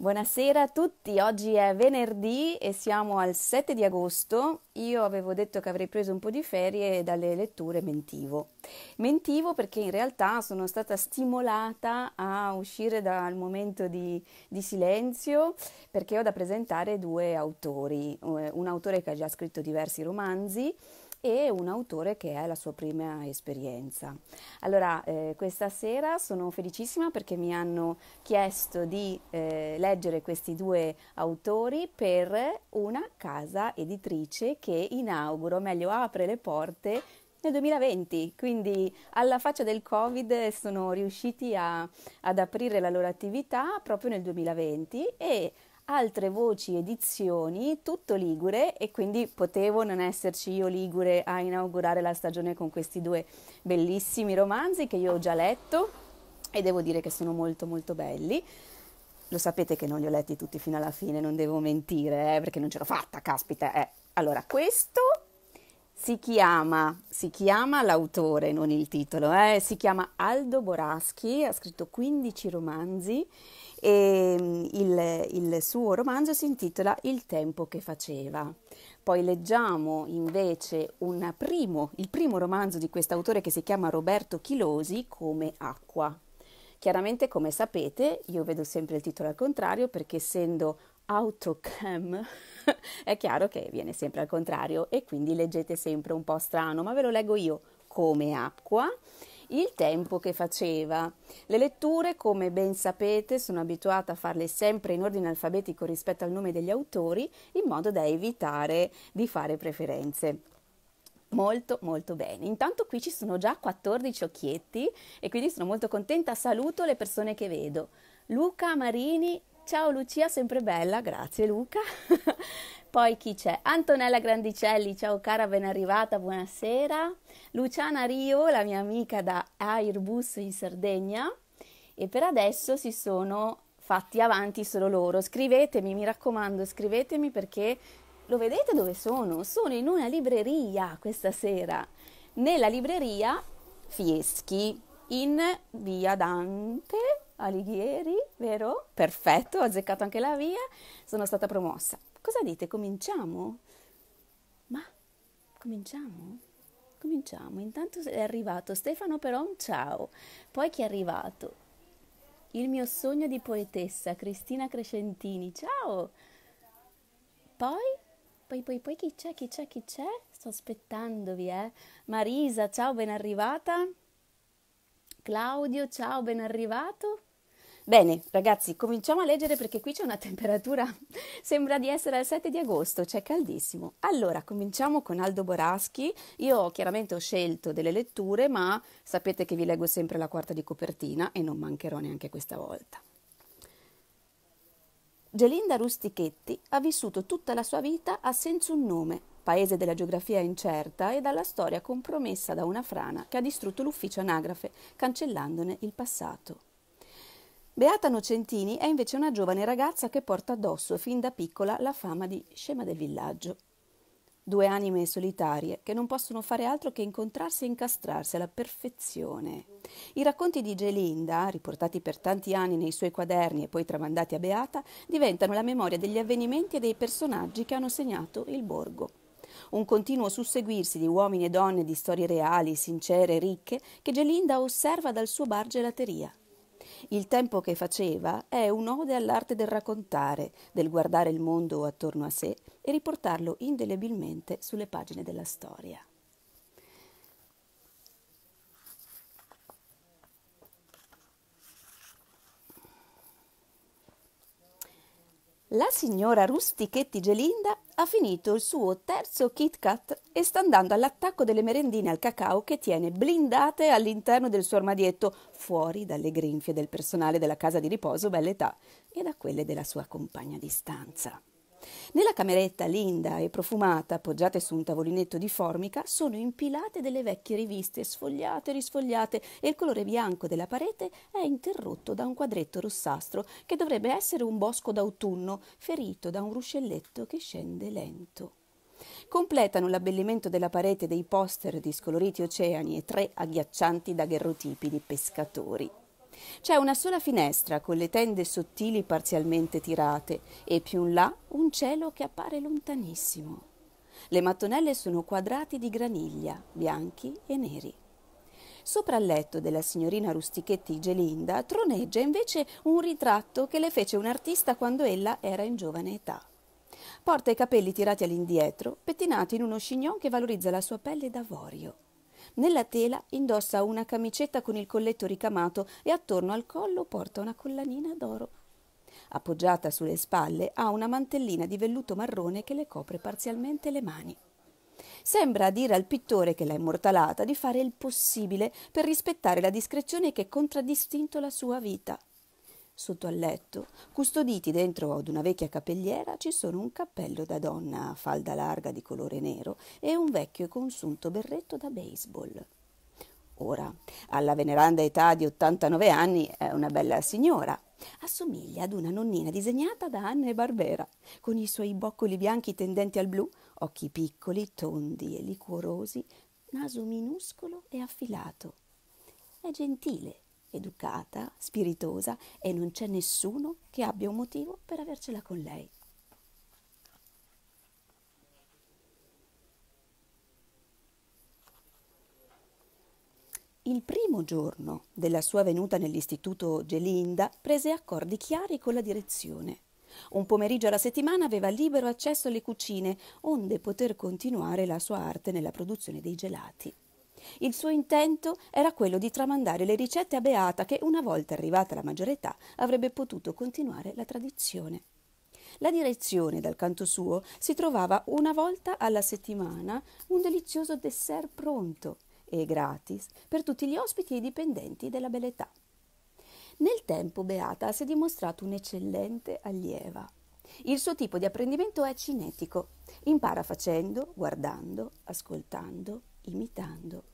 Buonasera a tutti, oggi è venerdì e siamo al 7 di agosto. Io avevo detto che avrei preso un po' di ferie dalle letture mentivo. Mentivo perché in realtà sono stata stimolata a uscire dal momento di, di silenzio perché ho da presentare due autori, eh, un autore che ha già scritto diversi romanzi e un autore che è la sua prima esperienza. Allora, eh, questa sera sono felicissima perché mi hanno chiesto di eh, leggere questi due autori per una casa editrice che inauguro, meglio apre le porte nel 2020, quindi alla faccia del Covid sono riusciti a, ad aprire la loro attività proprio nel 2020 e altre voci edizioni, tutto ligure e quindi potevo non esserci io ligure a inaugurare la stagione con questi due bellissimi romanzi che io ho già letto e devo dire che sono molto molto belli. Lo sapete che non li ho letti tutti fino alla fine, non devo mentire, eh, perché non ce l'ho fatta, caspita. Eh. Allora, questo si chiama, si chiama, l'autore, non il titolo, eh? si chiama Aldo Boraschi, ha scritto 15 romanzi e mm, il, il, suo romanzo si intitola Il tempo che faceva. Poi leggiamo invece primo, il primo romanzo di quest'autore che si chiama Roberto Chilosi come Acqua. Chiaramente, come sapete, io vedo sempre il titolo al contrario perché essendo autocam, è chiaro che viene sempre al contrario e quindi leggete sempre un po' strano, ma ve lo leggo io come acqua il tempo che faceva. Le letture, come ben sapete, sono abituata a farle sempre in ordine alfabetico rispetto al nome degli autori, in modo da evitare di fare preferenze. Molto molto bene. Intanto qui ci sono già 14 occhietti e quindi sono molto contenta. Saluto le persone che vedo. Luca Marini Ciao Lucia, sempre bella, grazie Luca. Poi chi c'è? Antonella Grandicelli, ciao cara, ben arrivata, buonasera. Luciana Rio, la mia amica da Airbus in Sardegna. E per adesso si sono fatti avanti solo loro. Scrivetemi, mi raccomando, scrivetemi perché lo vedete dove sono? Sono in una libreria questa sera, nella libreria Fieschi in via Dante Alighieri, vero? Perfetto, ho azzeccato anche la via, sono stata promossa. Cosa dite? Cominciamo? Ma cominciamo? Cominciamo. Intanto è arrivato Stefano Peron, ciao. Poi chi è arrivato? Il mio sogno di poetessa, Cristina Crescentini, ciao. Poi? Poi, poi, poi chi c'è? Chi c'è? Chi c'è? Sto aspettandovi, eh. Marisa, ciao, ben arrivata. Claudio, ciao, ben arrivato. Bene, ragazzi, cominciamo a leggere perché qui c'è una temperatura, sembra di essere al 7 di agosto, c'è caldissimo. Allora, cominciamo con Aldo Boraschi. Io chiaramente ho scelto delle letture, ma sapete che vi leggo sempre la quarta di copertina e non mancherò neanche questa volta. Gelinda Rustichetti ha vissuto tutta la sua vita a Senza un nome, paese della geografia incerta e dalla storia compromessa da una frana che ha distrutto l'ufficio anagrafe, cancellandone il passato. Beata Nocentini è invece una giovane ragazza che porta addosso fin da piccola la fama di scema del villaggio. Due anime solitarie che non possono fare altro che incontrarsi e incastrarsi alla perfezione. I racconti di Gelinda, riportati per tanti anni nei suoi quaderni e poi tramandati a Beata, diventano la memoria degli avvenimenti e dei personaggi che hanno segnato il borgo un continuo susseguirsi di uomini e donne di storie reali, sincere, ricche, che Gelinda osserva dal suo bar gelateria. Il tempo che faceva è un'ode all'arte del raccontare, del guardare il mondo attorno a sé e riportarlo indelebilmente sulle pagine della storia. La signora Rustichetti Gelinda ha finito il suo terzo Kit Kat e sta andando all'attacco delle merendine al cacao che tiene blindate all'interno del suo armadietto, fuori dalle grinfie del personale della casa di riposo Bell'età e da quelle della sua compagna di stanza. Nella cameretta linda e profumata, appoggiate su un tavolinetto di formica, sono impilate delle vecchie riviste, sfogliate e risfogliate, e il colore bianco della parete è interrotto da un quadretto rossastro che dovrebbe essere un bosco d'autunno, ferito da un ruscelletto che scende lento. Completano l'abbellimento della parete dei poster di scoloriti oceani e tre agghiaccianti daguerrotipi di pescatori. C'è una sola finestra con le tende sottili parzialmente tirate e più in là un cielo che appare lontanissimo. Le mattonelle sono quadrati di graniglia, bianchi e neri. Sopra il letto della signorina Rustichetti Gelinda troneggia invece un ritratto che le fece un artista quando ella era in giovane età. Porta i capelli tirati all'indietro, pettinati in uno chignon che valorizza la sua pelle d'avorio. Nella tela indossa una camicetta con il colletto ricamato e attorno al collo porta una collanina d'oro. Appoggiata sulle spalle ha una mantellina di velluto marrone che le copre parzialmente le mani. Sembra dire al pittore che l'ha immortalata di fare il possibile per rispettare la discrezione che ha contraddistinto la sua vita. Sotto al letto, custoditi dentro ad una vecchia capelliera, ci sono un cappello da donna a falda larga di colore nero e un vecchio e consunto berretto da baseball. Ora, alla veneranda età di 89 anni, è una bella signora. Assomiglia ad una nonnina disegnata da Anna e Barbera, con i suoi boccoli bianchi tendenti al blu, occhi piccoli, tondi e liquorosi, naso minuscolo e affilato. È gentile, educata, spiritosa e non c'è nessuno che abbia un motivo per avercela con lei. Il primo giorno della sua venuta nell'istituto Gelinda prese accordi chiari con la direzione. Un pomeriggio alla settimana aveva libero accesso alle cucine, onde poter continuare la sua arte nella produzione dei gelati. Il suo intento era quello di tramandare le ricette a Beata che, una volta arrivata alla maggiore età, avrebbe potuto continuare la tradizione. La direzione, dal canto suo, si trovava una volta alla settimana un delizioso dessert pronto e gratis per tutti gli ospiti e i dipendenti della Belletà. Nel tempo Beata si è dimostrato un'eccellente allieva. Il suo tipo di apprendimento è cinetico. Impara facendo, guardando, ascoltando, imitando.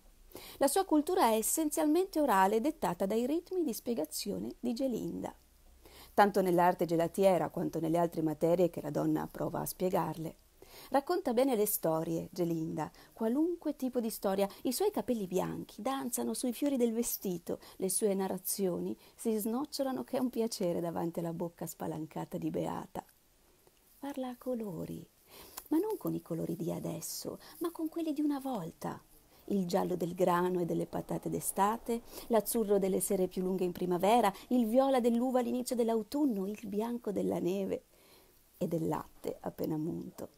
La sua cultura è essenzialmente orale, dettata dai ritmi di spiegazione di Gelinda. Tanto nell'arte gelatiera quanto nelle altre materie che la donna prova a spiegarle. Racconta bene le storie, Gelinda, qualunque tipo di storia. I suoi capelli bianchi danzano sui fiori del vestito, le sue narrazioni si snocciolano che è un piacere davanti alla bocca spalancata di Beata. Parla a colori, ma non con i colori di adesso, ma con quelli di una volta. Il giallo del grano e delle patate d'estate, l'azzurro delle sere più lunghe in primavera, il viola dell'uva all'inizio dell'autunno, il bianco della neve e del latte appena munto.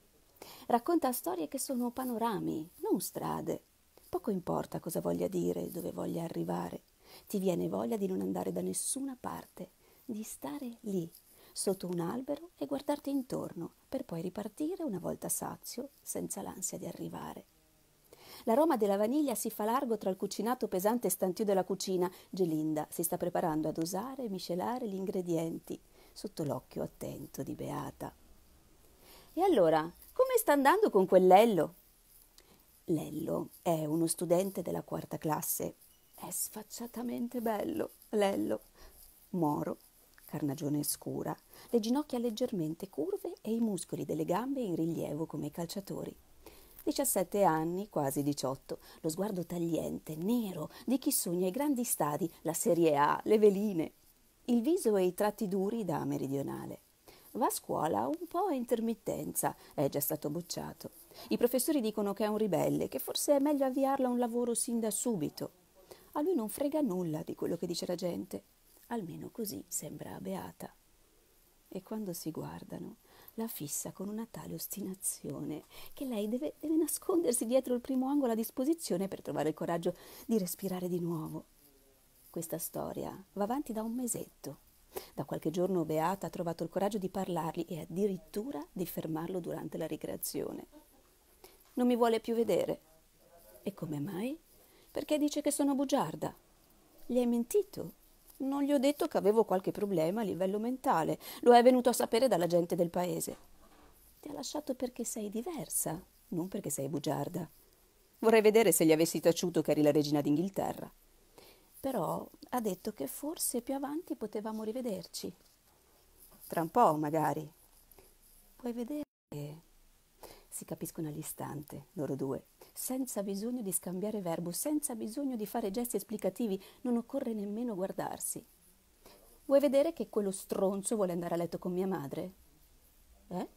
Racconta storie che sono panorami, non strade. Poco importa cosa voglia dire, dove voglia arrivare. Ti viene voglia di non andare da nessuna parte, di stare lì sotto un albero e guardarti intorno per poi ripartire una volta sazio, senza l'ansia di arrivare. L'aroma della vaniglia si fa largo tra il cucinato pesante stantio della cucina. Gelinda si sta preparando ad usare e miscelare gli ingredienti, sotto l'occhio attento di Beata. E allora, come sta andando con quel Lello? Lello è uno studente della quarta classe. È sfacciatamente bello, Lello. Moro carnagione scura, le ginocchia leggermente curve e i muscoli delle gambe in rilievo come i calciatori. 17 anni, quasi 18, lo sguardo tagliente, nero, di chi sogna i grandi stadi, la Serie A, le veline. Il viso e i tratti duri da meridionale. Va a scuola un po' a intermittenza, è già stato bocciato. I professori dicono che è un ribelle, che forse è meglio avviarlo a un lavoro sin da subito. A lui non frega nulla di quello che dice la gente almeno così sembra a Beata. E quando si guardano, la fissa con una tale ostinazione che lei deve, deve nascondersi dietro il primo angolo a disposizione per trovare il coraggio di respirare di nuovo. Questa storia va avanti da un mesetto. Da qualche giorno Beata ha trovato il coraggio di parlargli e addirittura di fermarlo durante la ricreazione. Non mi vuole più vedere. E come mai? Perché dice che sono bugiarda. Gli hai mentito? Non gli ho detto che avevo qualche problema a livello mentale, lo è venuto a sapere dalla gente del paese. Ti ha lasciato perché sei diversa, non perché sei bugiarda. Vorrei vedere se gli avessi taciuto che eri la regina d'Inghilterra. Però ha detto che forse più avanti potevamo rivederci. Tra un po', magari. Puoi vedere che si capiscono all'istante, loro due, senza bisogno di scambiare verbo, senza bisogno di fare gesti esplicativi, non occorre nemmeno guardarsi. Vuoi vedere che quello stronzo vuole andare a letto con mia madre? Eh?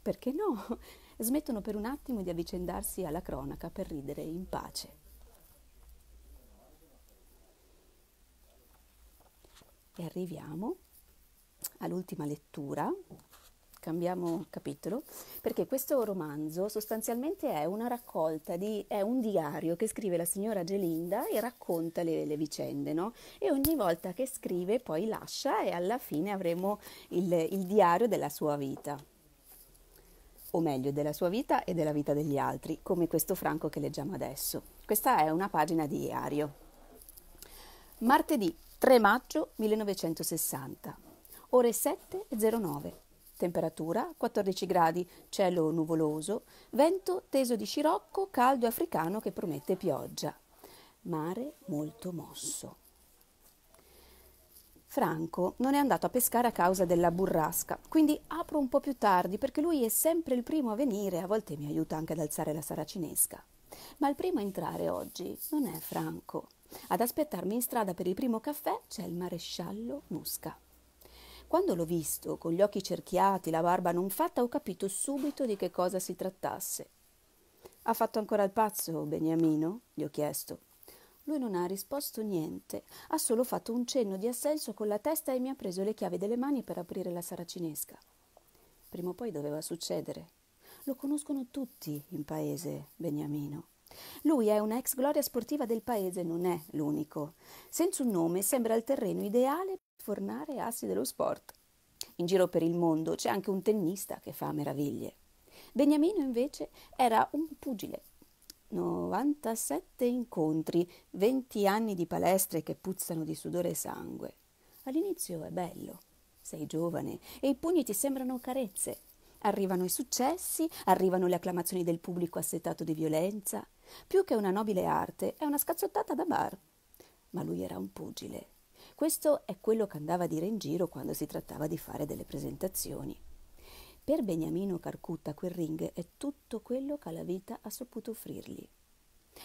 Perché no? Smettono per un attimo di avvicendarsi alla cronaca per ridere in pace. E arriviamo all'ultima lettura cambiamo capitolo, perché questo romanzo sostanzialmente è una raccolta di, è un diario che scrive la signora Gelinda e racconta le, le vicende, no? E ogni volta che scrive poi lascia e alla fine avremo il, il diario della sua vita, o meglio della sua vita e della vita degli altri, come questo Franco che leggiamo adesso. Questa è una pagina di diario. Martedì 3 maggio 1960, ore 7.09. Temperatura 14 gradi, cielo nuvoloso, vento teso di scirocco, caldo africano che promette pioggia. Mare molto mosso. Franco non è andato a pescare a causa della burrasca, quindi apro un po' più tardi perché lui è sempre il primo a venire, e a volte mi aiuta anche ad alzare la saracinesca. Ma il primo a entrare oggi non è Franco. Ad aspettarmi in strada per il primo caffè c'è il maresciallo Musca. Quando l'ho visto, con gli occhi cerchiati, la barba non fatta, ho capito subito di che cosa si trattasse. Ha fatto ancora il pazzo, Beniamino? gli ho chiesto. Lui non ha risposto niente, ha solo fatto un cenno di assenso con la testa e mi ha preso le chiavi delle mani per aprire la saracinesca. Prima o poi doveva succedere. Lo conoscono tutti in paese, Beniamino. Lui è un'ex gloria sportiva del paese, non è l'unico. Senza un nome sembra il terreno ideale per fornare assi dello sport. In giro per il mondo c'è anche un tennista che fa meraviglie. Beniamino invece era un pugile. 97 incontri, 20 anni di palestre che puzzano di sudore e sangue. All'inizio è bello, sei giovane e i pugni ti sembrano carezze. Arrivano i successi, arrivano le acclamazioni del pubblico assetato di violenza, più che una nobile arte, è una scazzottata da bar. Ma lui era un pugile. Questo è quello che andava a dire in giro quando si trattava di fare delle presentazioni. Per Beniamino Carcutta quel ring è tutto quello che la vita ha saputo offrirgli.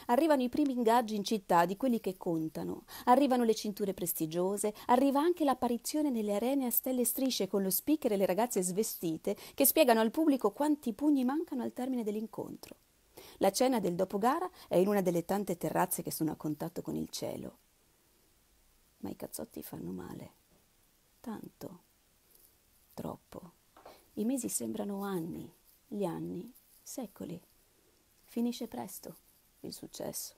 Arrivano i primi ingaggi in città di quelli che contano, arrivano le cinture prestigiose, arriva anche l'apparizione nelle arene a stelle e strisce con lo speaker e le ragazze svestite che spiegano al pubblico quanti pugni mancano al termine dell'incontro. La cena del dopogara è in una delle tante terrazze che sono a contatto con il cielo. Ma i cazzotti fanno male. Tanto. Troppo. I mesi sembrano anni, gli anni secoli. Finisce presto il successo.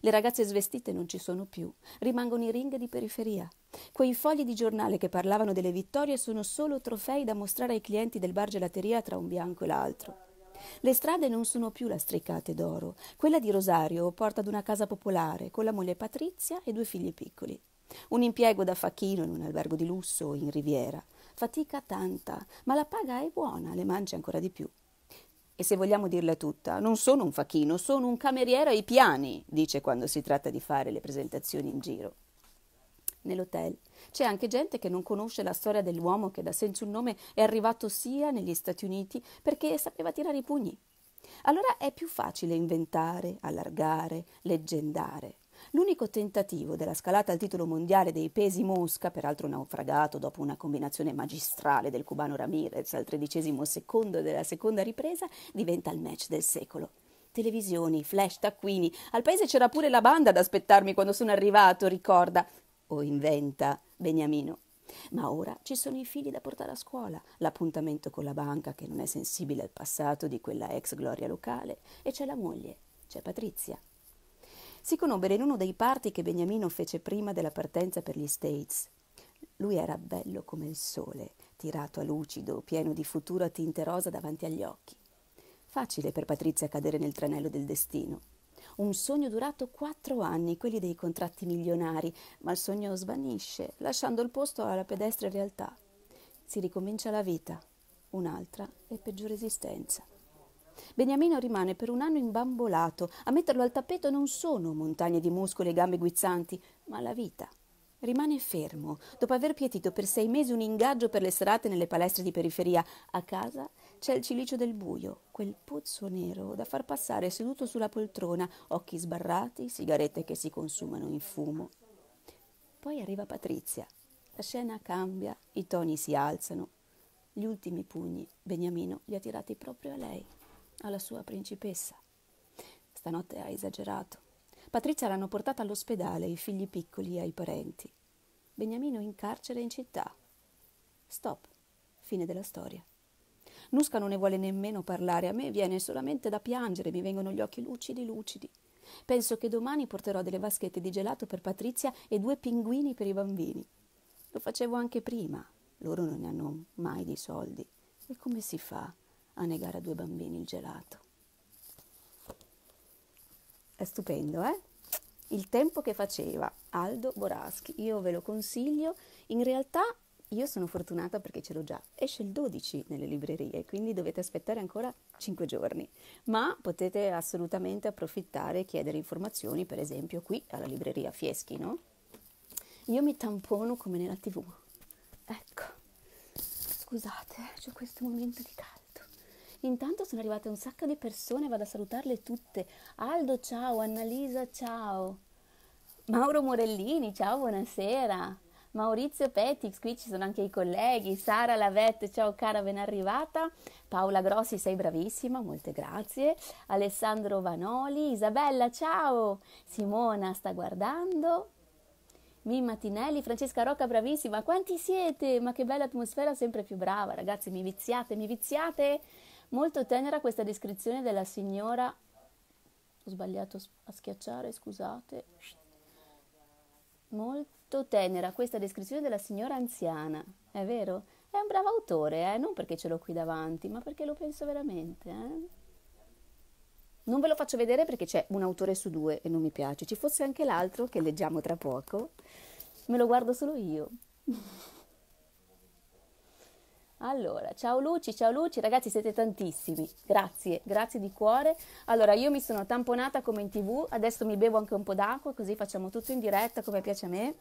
Le ragazze svestite non ci sono più, rimangono i ring di periferia. Quei fogli di giornale che parlavano delle vittorie sono solo trofei da mostrare ai clienti del bar gelateria tra un bianco e l'altro. Le strade non sono più lastricate d'oro. Quella di Rosario porta ad una casa popolare con la moglie Patrizia e due figli piccoli. Un impiego da facchino in un albergo di lusso in Riviera. Fatica tanta, ma la paga è buona, le mangia ancora di più. E se vogliamo dirla tutta, non sono un facchino, sono un cameriere ai piani, dice quando si tratta di fare le presentazioni in giro nell'hotel. C'è anche gente che non conosce la storia dell'uomo che da senza un nome è arrivato sia negli Stati Uniti perché sapeva tirare i pugni. Allora è più facile inventare, allargare, leggendare. L'unico tentativo della scalata al titolo mondiale dei pesi Mosca, peraltro naufragato dopo una combinazione magistrale del cubano Ramirez al tredicesimo secondo della seconda ripresa, diventa il match del secolo. Televisioni, flash, taccuini. Al paese c'era pure la banda ad aspettarmi quando sono arrivato, ricorda o inventa Beniamino. Ma ora ci sono i figli da portare a scuola, l'appuntamento con la banca che non è sensibile al passato di quella ex gloria locale, e c'è la moglie, c'è Patrizia. Si conobbero in uno dei parti che Beniamino fece prima della partenza per gli States. Lui era bello come il sole, tirato a lucido, pieno di futuro a tinte rosa davanti agli occhi. Facile per Patrizia cadere nel tranello del destino un sogno durato quattro anni, quelli dei contratti milionari, ma il sogno svanisce, lasciando il posto alla pedestre realtà. Si ricomincia la vita, un'altra e peggiore esistenza. Beniamino rimane per un anno imbambolato. A metterlo al tappeto non sono montagne di muscoli e gambe guizzanti, ma la vita. Rimane fermo, dopo aver pietito per sei mesi un ingaggio per le serate nelle palestre di periferia. A casa c'è il cilicio del buio, quel pozzo nero da far passare seduto sulla poltrona, occhi sbarrati, sigarette che si consumano in fumo. Poi arriva Patrizia. La scena cambia, i toni si alzano. Gli ultimi pugni Beniamino li ha tirati proprio a lei, alla sua principessa. Stanotte ha esagerato. Patrizia l'hanno portata all'ospedale, i figli piccoli ai parenti. Beniamino in carcere in città. Stop. Fine della storia. Nusca non ne vuole nemmeno parlare, a me viene solamente da piangere, mi vengono gli occhi lucidi, lucidi. Penso che domani porterò delle vaschette di gelato per Patrizia e due pinguini per i bambini. Lo facevo anche prima, loro non ne hanno mai di soldi. E come si fa a negare a due bambini il gelato? È stupendo, eh? Il tempo che faceva Aldo Boraschi, io ve lo consiglio, in realtà io sono fortunata perché ce l'ho già. Esce il 12 nelle librerie, quindi dovete aspettare ancora 5 giorni. Ma potete assolutamente approfittare e chiedere informazioni, per esempio, qui alla libreria Fieschi, no? Io mi tampono come nella TV. Ecco. Scusate, eh, c'è questo momento di caldo. Intanto sono arrivate un sacco di persone, vado a salutarle tutte. Aldo, ciao, Annalisa, ciao. Mauro Morellini, ciao, buonasera. Maurizio Petix, qui ci sono anche i colleghi, Sara Lavette, ciao cara, ben arrivata, Paola Grossi, sei bravissima, molte grazie, Alessandro Vanoli, Isabella, ciao, Simona sta guardando, Mimma Tinelli, Francesca Rocca, bravissima, quanti siete? Ma che bella atmosfera, sempre più brava, ragazzi, mi viziate, mi viziate. Molto tenera questa descrizione della signora. Ho sbagliato a schiacciare, scusate. Molto molto tenera questa descrizione della signora anziana, è vero? È un bravo autore, eh? non perché ce l'ho qui davanti, ma perché lo penso veramente. Eh? Non ve lo faccio vedere perché c'è un autore su due e non mi piace. Ci fosse anche l'altro che leggiamo tra poco, me lo guardo solo io. Allora, ciao Luci, ciao Luci, ragazzi siete tantissimi, grazie, grazie di cuore. Allora, io mi sono tamponata come in tv, adesso mi bevo anche un po' d'acqua così facciamo tutto in diretta come piace a me.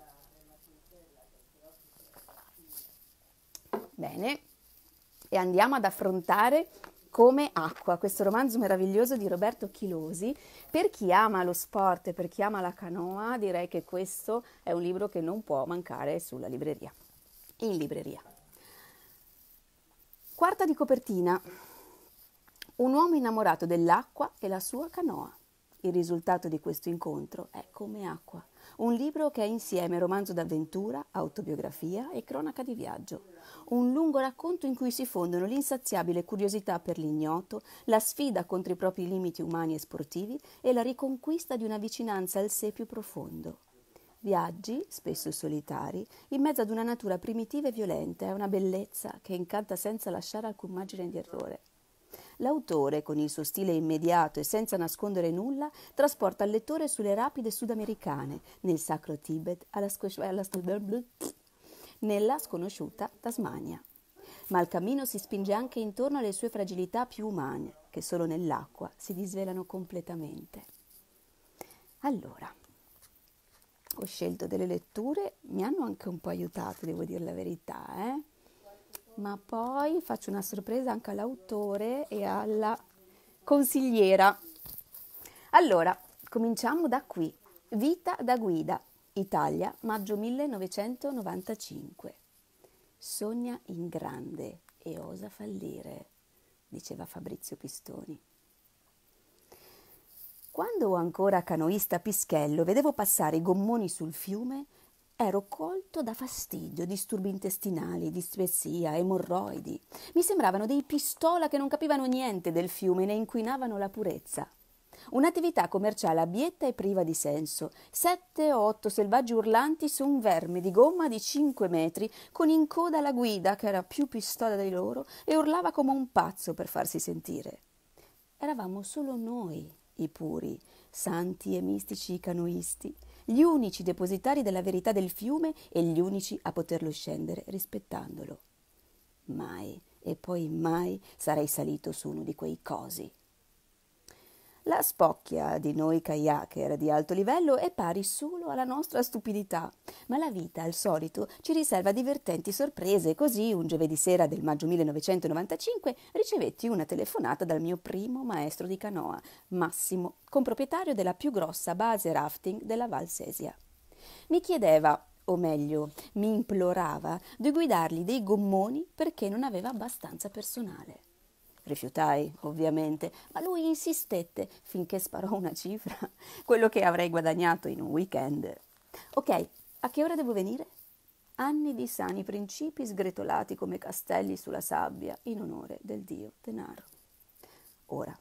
Bene, e andiamo ad affrontare come acqua, questo romanzo meraviglioso di Roberto Chilosi. Per chi ama lo sport e per chi ama la canoa, direi che questo è un libro che non può mancare sulla libreria. In libreria. Quarta di copertina. Un uomo innamorato dell'acqua e la sua canoa. Il risultato di questo incontro è come acqua. Un libro che è insieme romanzo d'avventura, autobiografia e cronaca di viaggio. Un lungo racconto in cui si fondono l'insaziabile curiosità per l'ignoto, la sfida contro i propri limiti umani e sportivi e la riconquista di una vicinanza al sé più profondo. Viaggi, spesso solitari, in mezzo ad una natura primitiva e violenta è una bellezza che incanta senza lasciare alcun margine di errore l'autore, con il suo stile immediato e senza nascondere nulla, trasporta il lettore sulle rapide sudamericane, nel sacro Tibet, alla, sc- alla sc- nella sconosciuta Tasmania. Ma il cammino si spinge anche intorno alle sue fragilità più umane, che solo nell'acqua si disvelano completamente. Allora, ho scelto delle letture, mi hanno anche un po' aiutato, devo dire la verità, eh? ma poi faccio una sorpresa anche all'autore e alla consigliera. Allora, cominciamo da qui. Vita da guida, Italia, maggio 1995. Sogna in grande e osa fallire, diceva Fabrizio Pistoni. Quando ancora canoista Pischello vedevo passare i gommoni sul fiume, Ero colto da fastidio, disturbi intestinali, dispezia, emorroidi. Mi sembravano dei pistola che non capivano niente del fiume né inquinavano la purezza. Un'attività commerciale abietta e priva di senso. Sette o otto selvaggi urlanti su un verme di gomma di cinque metri, con in coda la guida, che era più pistola di loro, e urlava come un pazzo per farsi sentire. Eravamo solo noi, i puri, santi e mistici canoisti gli unici depositari della verità del fiume e gli unici a poterlo scendere rispettandolo. Mai e poi mai sarei salito su uno di quei cosi. La spocchia di noi kayaker di alto livello è pari solo alla nostra stupidità, ma la vita, al solito, ci riserva divertenti sorprese. Così, un giovedì sera del maggio 1995, ricevetti una telefonata dal mio primo maestro di canoa, Massimo, comproprietario della più grossa base rafting della Valsesia. Mi chiedeva, o meglio, mi implorava, di guidargli dei gommoni perché non aveva abbastanza personale. Rifiutai, ovviamente, ma lui insistette finché sparò una cifra, quello che avrei guadagnato in un weekend. Ok, a che ora devo venire? Anni di sani principi sgretolati come castelli sulla sabbia in onore del dio denaro. Ora,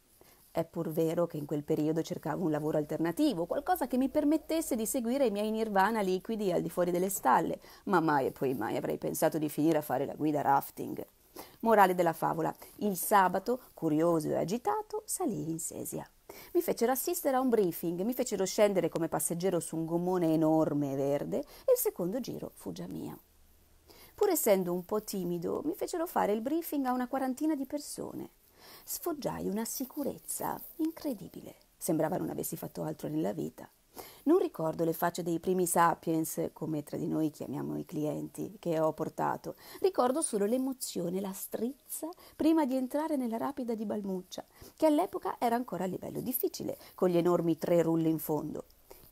è pur vero che in quel periodo cercavo un lavoro alternativo, qualcosa che mi permettesse di seguire i miei nirvana liquidi al di fuori delle stalle, ma mai e poi mai avrei pensato di finire a fare la guida rafting. Morale della favola. Il sabato, curioso e agitato, salii in Sesia. Mi fecero assistere a un briefing, mi fecero scendere come passeggero su un gommone enorme e verde e il secondo giro fu già mio. Pur essendo un po' timido, mi fecero fare il briefing a una quarantina di persone. Sfoggiai una sicurezza incredibile. Sembrava non avessi fatto altro nella vita. Non ricordo le facce dei primi sapiens, come tra di noi chiamiamo i clienti, che ho portato. Ricordo solo l'emozione, la strizza, prima di entrare nella rapida di Balmuccia, che all'epoca era ancora a livello difficile, con gli enormi tre rulli in fondo.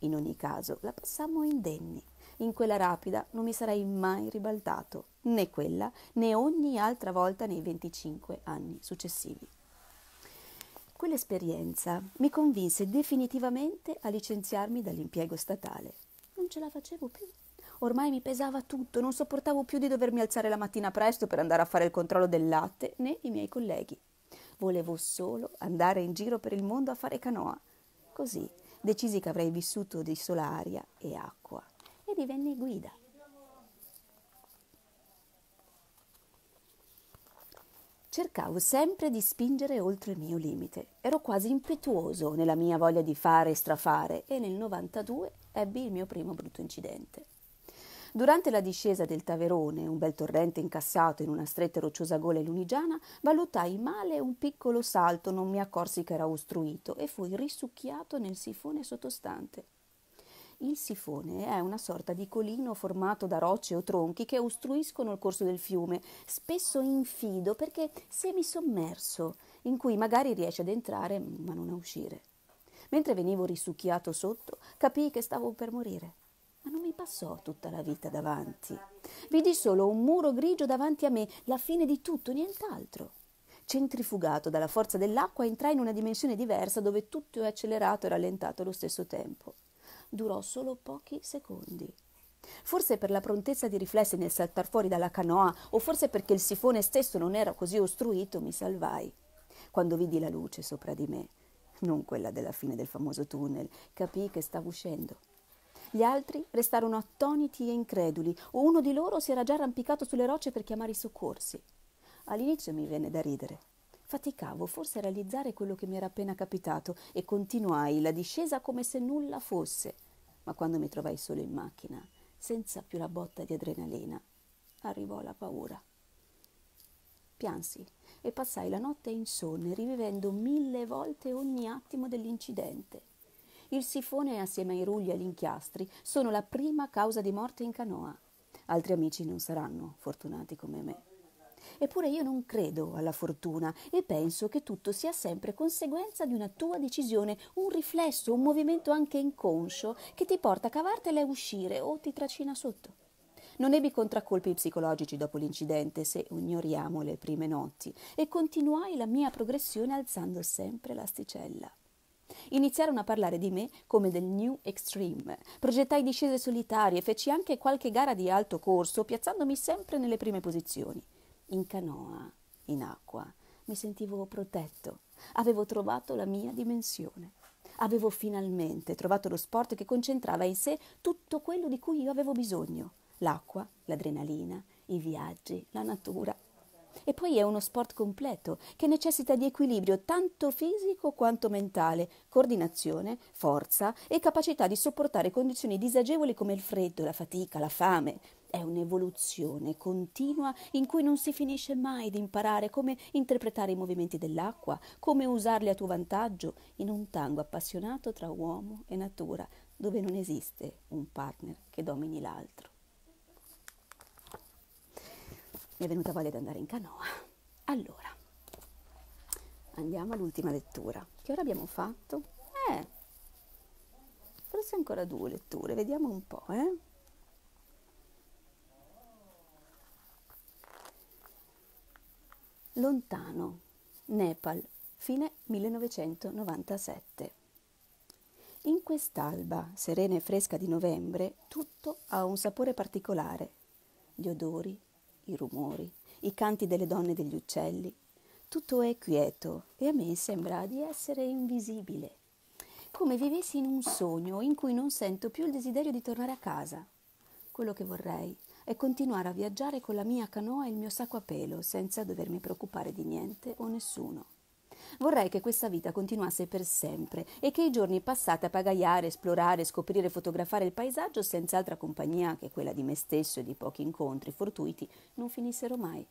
In ogni caso, la passammo indenni. In quella rapida non mi sarei mai ribaltato, né quella né ogni altra volta nei 25 anni successivi. Quell'esperienza mi convinse definitivamente a licenziarmi dall'impiego statale. Non ce la facevo più. Ormai mi pesava tutto, non sopportavo più di dovermi alzare la mattina presto per andare a fare il controllo del latte né i miei colleghi. Volevo solo andare in giro per il mondo a fare canoa. Così decisi che avrei vissuto di sola aria e acqua e divenni guida. Cercavo sempre di spingere oltre il mio limite. Ero quasi impetuoso nella mia voglia di fare e strafare e nel 92 ebbi il mio primo brutto incidente. Durante la discesa del Taverone, un bel torrente incassato in una stretta rocciosa gola lunigiana, valutai male un piccolo salto, non mi accorsi che era ostruito e fui risucchiato nel sifone sottostante. Il sifone è una sorta di colino formato da rocce o tronchi che ostruiscono il corso del fiume, spesso infido perché semisommerso, in cui magari riesce ad entrare ma non a uscire. Mentre venivo risucchiato sotto, capii che stavo per morire. Ma non mi passò tutta la vita davanti. Vidi solo un muro grigio davanti a me, la fine di tutto, nient'altro. Centrifugato dalla forza dell'acqua, entrai in una dimensione diversa dove tutto è accelerato e rallentato allo stesso tempo durò solo pochi secondi. Forse per la prontezza di riflessi nel saltar fuori dalla canoa, o forse perché il sifone stesso non era così ostruito, mi salvai. Quando vidi la luce sopra di me, non quella della fine del famoso tunnel, capii che stavo uscendo. Gli altri restarono attoniti e increduli, o uno di loro si era già arrampicato sulle rocce per chiamare i soccorsi. All'inizio mi venne da ridere, Faticavo forse a realizzare quello che mi era appena capitato e continuai la discesa come se nulla fosse. Ma quando mi trovai solo in macchina, senza più la botta di adrenalina, arrivò la paura. Piansi e passai la notte insonne, rivivendo mille volte ogni attimo dell'incidente. Il sifone assieme ai rugli e agli inchiastri sono la prima causa di morte in canoa. Altri amici non saranno fortunati come me. Eppure io non credo alla fortuna e penso che tutto sia sempre conseguenza di una tua decisione, un riflesso, un movimento anche inconscio che ti porta a cavartela e uscire o ti tracina sotto. Non ebbi contraccolpi psicologici dopo l'incidente, se ignoriamo le prime notti, e continuai la mia progressione alzando sempre l'asticella. Iniziarono a parlare di me come del New Extreme. Progettai discese solitarie, feci anche qualche gara di alto corso, piazzandomi sempre nelle prime posizioni in canoa, in acqua. Mi sentivo protetto. Avevo trovato la mia dimensione. Avevo finalmente trovato lo sport che concentrava in sé tutto quello di cui io avevo bisogno. L'acqua, l'adrenalina, i viaggi, la natura. E poi è uno sport completo che necessita di equilibrio tanto fisico quanto mentale, coordinazione, forza e capacità di sopportare condizioni disagevoli come il freddo, la fatica, la fame, è un'evoluzione continua in cui non si finisce mai di imparare come interpretare i movimenti dell'acqua, come usarli a tuo vantaggio, in un tango appassionato tra uomo e natura, dove non esiste un partner che domini l'altro. Mi è venuta voglia di andare in canoa. Allora, andiamo all'ultima lettura. Che ora abbiamo fatto? Eh, forse ancora due letture, vediamo un po', eh. Lontano, Nepal, fine 1997. In quest'alba, serena e fresca di novembre, tutto ha un sapore particolare. Gli odori, i rumori, i canti delle donne e degli uccelli. Tutto è quieto e a me sembra di essere invisibile, come vivessi in un sogno in cui non sento più il desiderio di tornare a casa. Quello che vorrei e continuare a viaggiare con la mia canoa e il mio sacco a pelo, senza dovermi preoccupare di niente o nessuno. Vorrei che questa vita continuasse per sempre e che i giorni passati a pagaiare, esplorare, scoprire e fotografare il paesaggio senza altra compagnia che quella di me stesso e di pochi incontri fortuiti non finissero mai.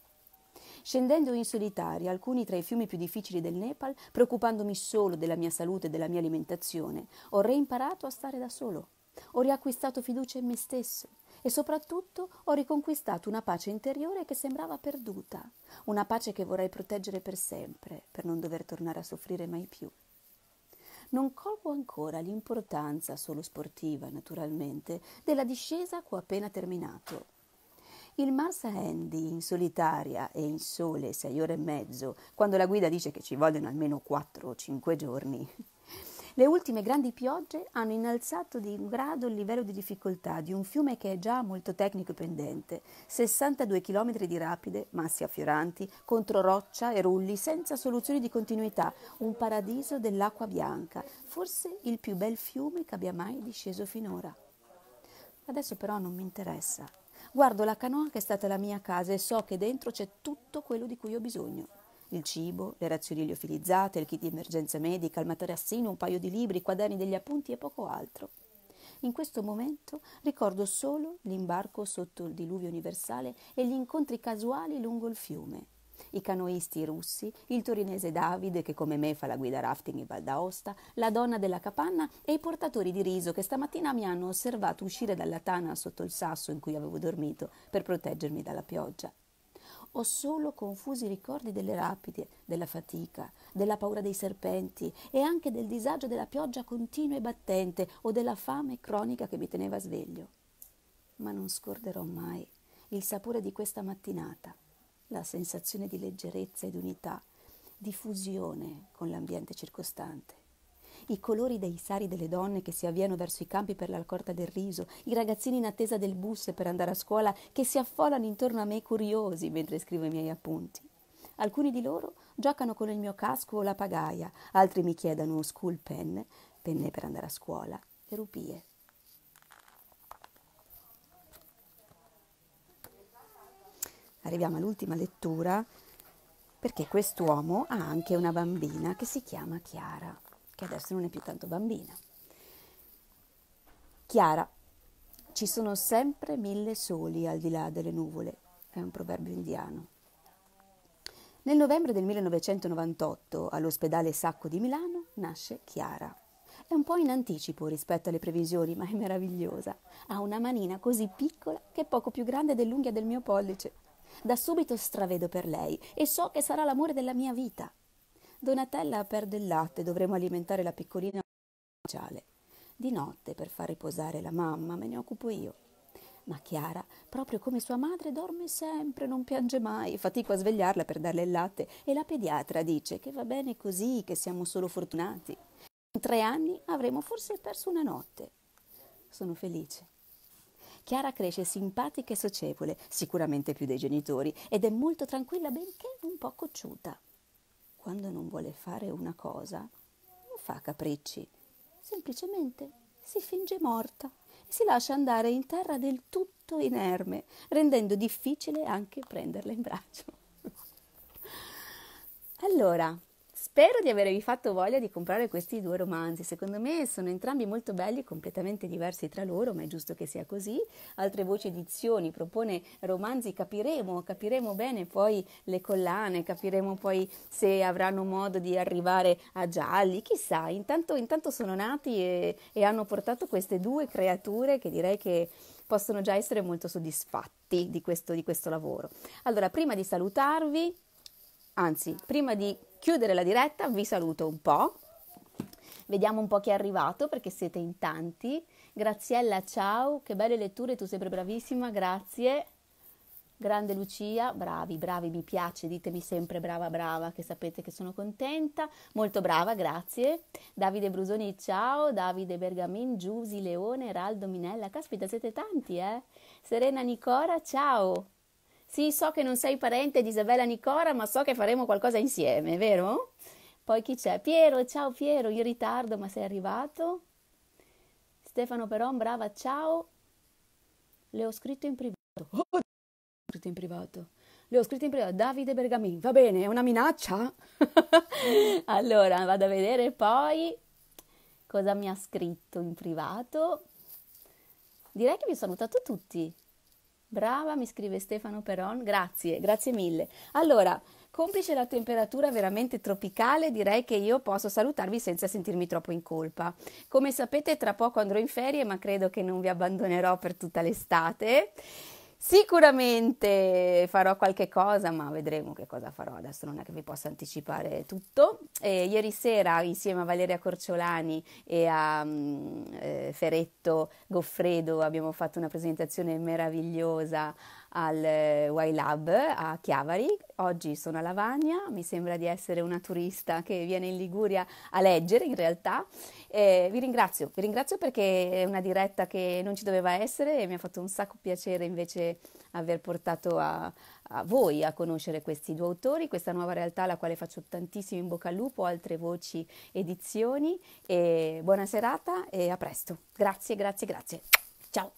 Scendendo in solitaria alcuni tra i fiumi più difficili del Nepal, preoccupandomi solo della mia salute e della mia alimentazione, ho reimparato a stare da solo. Ho riacquistato fiducia in me stesso, e soprattutto ho riconquistato una pace interiore che sembrava perduta, una pace che vorrei proteggere per sempre, per non dover tornare a soffrire mai più. Non colgo ancora l'importanza solo sportiva, naturalmente, della discesa che ho appena terminato. Il Marsa Handy, in solitaria e in sole sei ore e mezzo, quando la guida dice che ci vogliono almeno quattro o cinque giorni, le ultime grandi piogge hanno innalzato di un grado il livello di difficoltà di un fiume che è già molto tecnico e pendente, 62 km di rapide, massi affioranti, contro roccia e rulli, senza soluzioni di continuità, un paradiso dell'acqua bianca, forse il più bel fiume che abbia mai disceso finora. Adesso però non mi interessa. Guardo la canoa che è stata la mia casa e so che dentro c'è tutto quello di cui ho bisogno il cibo, le razioni liofilizzate, il kit di emergenza medica, il materassino, un paio di libri, i quaderni degli appunti e poco altro. In questo momento ricordo solo l'imbarco sotto il diluvio universale e gli incontri casuali lungo il fiume. I canoisti russi, il torinese Davide che come me fa la guida rafting in Val d'Aosta, la donna della capanna e i portatori di riso che stamattina mi hanno osservato uscire dalla tana sotto il sasso in cui avevo dormito per proteggermi dalla pioggia ho solo confusi ricordi delle rapide, della fatica, della paura dei serpenti e anche del disagio della pioggia continua e battente o della fame cronica che mi teneva sveglio. Ma non scorderò mai il sapore di questa mattinata, la sensazione di leggerezza ed unità, di fusione con l'ambiente circostante i colori dei sari delle donne che si avviano verso i campi per la raccolta del riso, i ragazzini in attesa del bus per andare a scuola che si affollano intorno a me curiosi mentre scrivo i miei appunti. Alcuni di loro giocano con il mio casco o la pagaia, altri mi chiedono school pen, penne per andare a scuola, e rupie. Arriviamo all'ultima lettura perché quest'uomo ha anche una bambina che si chiama Chiara che adesso non è più tanto bambina. Chiara, ci sono sempre mille soli al di là delle nuvole, è un proverbio indiano. Nel novembre del 1998, all'ospedale Sacco di Milano, nasce Chiara. È un po' in anticipo rispetto alle previsioni, ma è meravigliosa. Ha una manina così piccola che è poco più grande dell'unghia del mio pollice. Da subito stravedo per lei e so che sarà l'amore della mia vita. Donatella perde il latte, dovremo alimentare la piccolina ufficiale. Di notte, per far riposare la mamma, me ne occupo io. Ma Chiara, proprio come sua madre, dorme sempre, non piange mai, fatico a svegliarla per darle il latte e la pediatra dice che va bene così, che siamo solo fortunati. In tre anni avremo forse perso una notte. Sono felice. Chiara cresce simpatica e socievole, sicuramente più dei genitori, ed è molto tranquilla benché un po' cocciuta quando non vuole fare una cosa, non fa capricci, semplicemente si finge morta e si lascia andare in terra del tutto inerme, rendendo difficile anche prenderla in braccio. allora, Spero di avervi fatto voglia di comprare questi due romanzi. Secondo me sono entrambi molto belli, completamente diversi tra loro, ma è giusto che sia così. Altre Voci Edizioni propone romanzi, capiremo, capiremo bene poi le collane, capiremo poi se avranno modo di arrivare a gialli, chissà. Intanto, intanto sono nati e, e hanno portato queste due creature che direi che possono già essere molto soddisfatti di questo, di questo lavoro. Allora, prima di salutarvi, anzi, prima di chiudere la diretta, vi saluto un po'. Vediamo un po' chi è arrivato perché siete in tanti. Graziella, ciao, che belle letture, tu sempre bravissima, grazie. Grande Lucia, bravi, bravi, mi piace, ditemi sempre brava, brava, che sapete che sono contenta. Molto brava, grazie. Davide Brusoni, ciao. Davide Bergamin, Giusi, Leone, Raldo, Minella, caspita, siete tanti, eh. Serena Nicora, ciao. Sì, so che non sei parente di Isabella Nicora, ma so che faremo qualcosa insieme, vero? Poi chi c'è? Piero, ciao Piero, in ritardo, ma sei arrivato? Stefano Peron, brava, ciao. Le ho scritto in privato. Oh, ho scritto in privato. Le ho scritto in privato. Davide Bergamin, va bene, è una minaccia? allora, vado a vedere poi cosa mi ha scritto in privato. Direi che vi ho salutato tutti. Brava, mi scrive Stefano Peron, grazie, grazie mille. Allora, complice la temperatura veramente tropicale, direi che io posso salutarvi senza sentirmi troppo in colpa. Come sapete, tra poco andrò in ferie, ma credo che non vi abbandonerò per tutta l'estate. Sicuramente farò qualche cosa, ma vedremo che cosa farò. Adesso non è che vi posso anticipare tutto. E ieri sera, insieme a Valeria Corciolani e a mm, eh, Ferretto Goffredo, abbiamo fatto una presentazione meravigliosa al Y-Lab eh, a Chiavari. Oggi sono a Lavagna, mi sembra di essere una turista che viene in Liguria a leggere in realtà. Eh, vi ringrazio, vi ringrazio perché è una diretta che non ci doveva essere e mi ha fatto un sacco piacere invece aver portato a, a voi a conoscere questi due autori, questa nuova realtà alla quale faccio tantissimo in bocca al lupo, altre voci, edizioni e buona serata e a presto. Grazie, grazie, grazie. Ciao.